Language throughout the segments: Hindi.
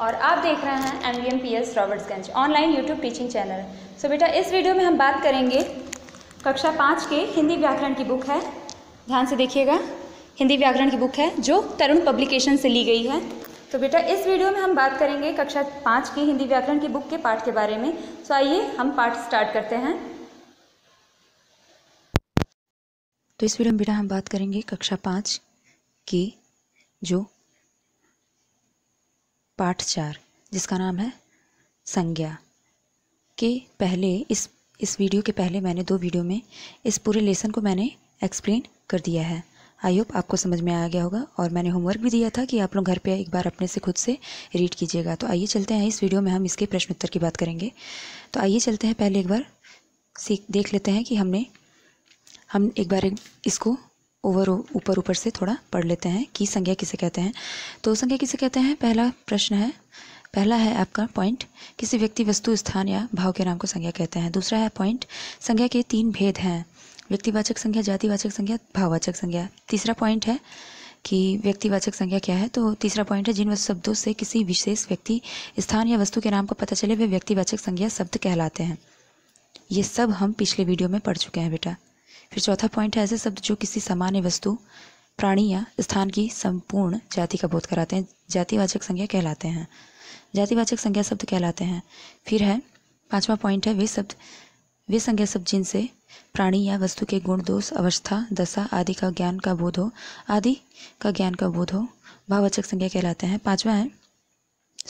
और आप देख रहे हैं M V M P S Robertsganj online YouTube teaching channel so बेटा इस वीडियो में हम बात करेंगे कक्षा पाँच के हिंदी व्याकरण की बुक है ध्यान से देखिएगा हिंदी व्याकरण की बुक है जो तरुण पब्लिकेशन से ली गई है तो बेटा इस वीडियो में हम बात करेंगे कक्षा पाँच की हिंदी व्याकरण की बुक के पाठ के बारे में सो आइए हम पाठ स्टार्ट करते हैं तो इस वीडियो में बेटा हम बात करेंगे कक्षा पाँच की जो पाठ चार जिसका नाम है संज्ञा के पहले इस इस वीडियो के पहले मैंने दो वीडियो में इस पूरे लेसन को मैंने एक्सप्लेन कर दिया है आई होप आपको समझ में आ गया होगा और मैंने होमवर्क भी दिया था कि आप लोग घर पे एक बार अपने से खुद से रीड कीजिएगा तो आइए चलते हैं इस वीडियो में हम इसके प्रश्न उत्तर की बात करेंगे तो आइए चलते हैं पहले एक बार सीख देख लेते हैं कि हमने हम एक बार इसको ओवर ऊपर ऊपर से थोड़ा पढ़ लेते हैं कि संज्ञा किसे कहते हैं तो संज्ञा किसे कहते हैं पहला प्रश्न है पहला है आपका पॉइंट किसी व्यक्ति वस्तु स्थान या भाव के नाम को संज्ञा कहते हैं दूसरा है पॉइंट संज्ञा के तीन भेद हैं व्यक्तिवाचक संज्ञा जातिवाचक संज्ञा भाववाचक संज्ञा तीसरा पॉइंट है कि व्यक्तिवाचक संज्ञा क्या है तो तीसरा पॉइंट है जिन शब्दों से किसी विशेष व्यक्ति स्थान या वस्तु के नाम को पता चले वे व्यक्तिवाचक संज्ञा शब्द कहलाते हैं ये सब हम पिछले वीडियो में पढ़ चुके हैं बेटा फिर चौथा पॉइंट है ऐसे शब्द जो किसी सामान्य वस्तु प्राणी या स्थान की संपूर्ण जाति का बोध कराते हैं जातिवाचक संज्ञा कहलाते हैं जातिवाचक संज्ञा शब्द कहलाते हैं फिर है पांचवा पॉइंट है वे शब्द वे संज्ञा शब्द जिनसे प्राणी या वस्तु के गुण दोष अवस्था दशा आदि का ज्ञान का बोध हो आदि का ज्ञान का बोध हो भाववाचक संज्ञा कहलाते हैं पांचवा है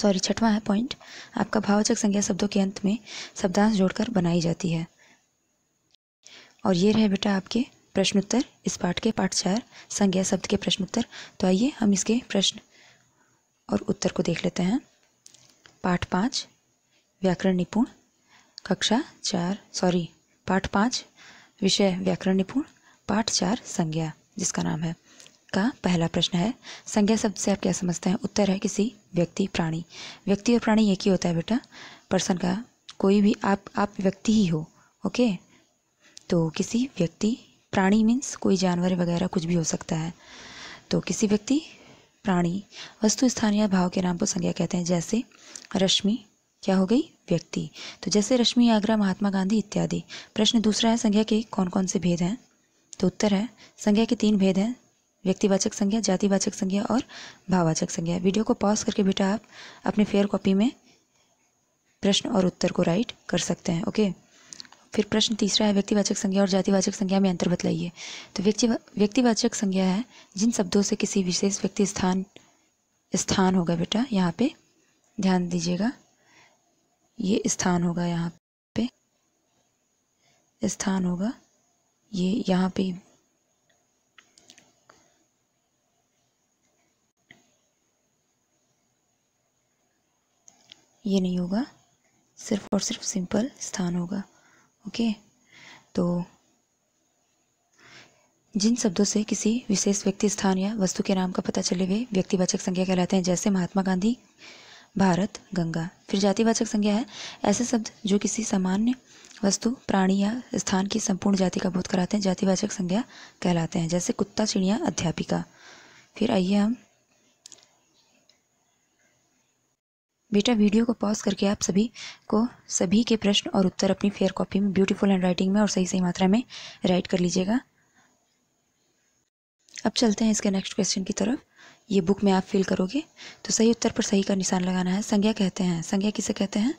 सॉरी छठवां है पॉइंट आपका भाववाचक संज्ञा शब्दों के अंत में शब्दांश जोड़कर बनाई जाती है और ये रहे बेटा आपके प्रश्नोत्तर इस पाठ के पाठ चार संज्ञा शब्द के प्रश्नोत्तर तो आइए हम इसके प्रश्न और उत्तर को देख लेते हैं पाठ पाँच व्याकरण निपुण कक्षा चार सॉरी पाठ पाँच विषय व्याकरण निपुण पाठ चार संज्ञा जिसका नाम है का पहला प्रश्न है संज्ञा शब्द से आप क्या समझते हैं उत्तर है किसी व्यक्ति प्राणी व्यक्ति और प्राणी एक ही होता है बेटा पर्सन का कोई भी आप आप व्यक्ति ही हो ओके तो किसी व्यक्ति प्राणी मीन्स कोई जानवर वगैरह कुछ भी हो सकता है तो किसी व्यक्ति प्राणी वस्तु स्थानीय या भाव के नाम पर संज्ञा कहते हैं जैसे रश्मि क्या हो गई व्यक्ति तो जैसे रश्मि आगरा महात्मा गांधी इत्यादि प्रश्न दूसरा है संज्ञा के कौन कौन से भेद हैं तो उत्तर है संज्ञा के तीन भेद हैं व्यक्तिवाचक संज्ञा जातिवाचक संज्ञा और भाववाचक संज्ञा वीडियो को पॉज करके बेटा आप अपने फेयर कॉपी में प्रश्न और उत्तर को राइट कर सकते हैं ओके फिर प्रश्न तीसरा है व्यक्तिवाचक संज्ञा और जातिवाचक संज्ञा में अंतर बतलाइए तो व्यक्ति व्यक्तिवाचक संज्ञा है जिन शब्दों से किसी विशेष व्यक्ति स्थान स्थान होगा बेटा यहाँ पे ध्यान दीजिएगा ये स्थान होगा यहाँ पे स्थान होगा ये यहाँ पे ये नहीं होगा सिर्फ और सिर्फ सिंपल स्थान होगा ओके तो जिन शब्दों से किसी विशेष व्यक्ति स्थान या वस्तु के नाम का पता चले हुए व्यक्तिवाचक संज्ञा कहलाते हैं जैसे महात्मा गांधी भारत गंगा फिर जातिवाचक संज्ञा है ऐसे शब्द जो किसी सामान्य वस्तु प्राणी या स्थान की संपूर्ण जाति का बोध कराते हैं जातिवाचक संज्ञा कहलाते हैं जैसे कुत्ता चिड़िया अध्यापिका फिर आइए हम बेटा वीडियो को पॉज करके आप सभी को सभी के प्रश्न और उत्तर अपनी फेयर कॉपी में ब्यूटीफुल हैंड राइटिंग में और सही सही मात्रा में राइट कर लीजिएगा अब चलते हैं इसके नेक्स्ट क्वेश्चन की तरफ ये बुक में आप फिल करोगे तो सही उत्तर पर सही का निशान लगाना है संज्ञा कहते हैं संज्ञा किसे कहते हैं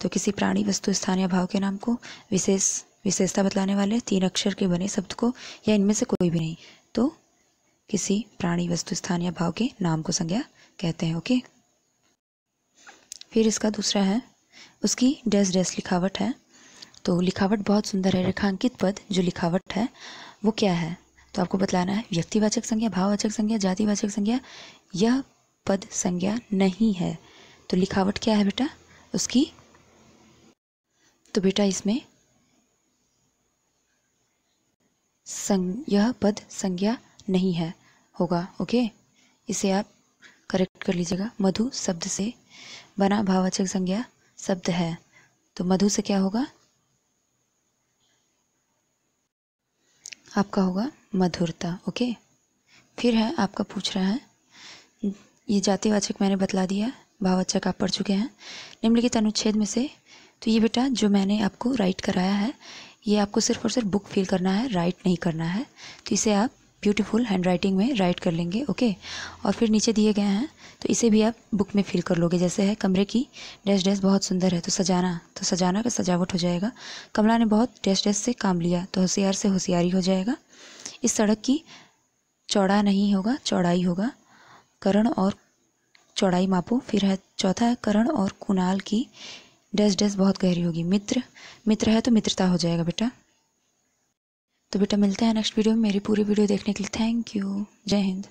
तो किसी प्राणी वस्तु स्थान या भाव के नाम को विशेष विशेषता बतलाने वाले तीन अक्षर के बने शब्द को या इनमें से कोई भी नहीं तो किसी प्राणी वस्तु स्थान या भाव के नाम को संज्ञा कहते हैं ओके फिर इसका दूसरा है उसकी डैस डैस लिखावट है तो लिखावट बहुत सुंदर है रेखांकित पद जो लिखावट है वो क्या है तो आपको बतलाना है व्यक्तिवाचक संज्ञा भाववाचक संज्ञा जातिवाचक संज्ञा यह पद संज्ञा नहीं है तो लिखावट क्या है बेटा उसकी तो बेटा इसमें यह पद संज्ञा नहीं है होगा ओके इसे आप करेक्ट कर लीजिएगा मधु शब्द से बना भावाचक संज्ञा शब्द है तो मधु से क्या होगा आपका होगा मधुरता ओके फिर है आपका पूछ रहा है ये जातिवाचक मैंने बतला दिया भावाचक आप पढ़ चुके हैं निम्नलिखित अनुच्छेद में से तो ये बेटा जो मैंने आपको राइट कराया है ये आपको सिर्फ और सिर्फ बुक फील करना है राइट नहीं करना है तो इसे आप ब्यूटीफुल हैंड राइटिंग में राइट कर लेंगे ओके और फिर नीचे दिए गए हैं तो इसे भी आप बुक में फिल कर लोगे जैसे है कमरे की डैश डैश बहुत सुंदर है तो सजाना तो सजाना का सजावट हो जाएगा कमला ने बहुत डैश डैश से काम लिया तो होशियार से होशियारी हो जाएगा इस सड़क की चौड़ा नहीं होगा चौड़ाई होगा करण और चौड़ाई मापो फिर है चौथा है करण और कुणाल की डैश डैश बहुत गहरी होगी मित्र मित्र है तो मित्रता हो जाएगा बेटा तो बेटा मिलते हैं नेक्स्ट वीडियो में मेरी पूरी वीडियो देखने के लिए थैंक यू जय हिंद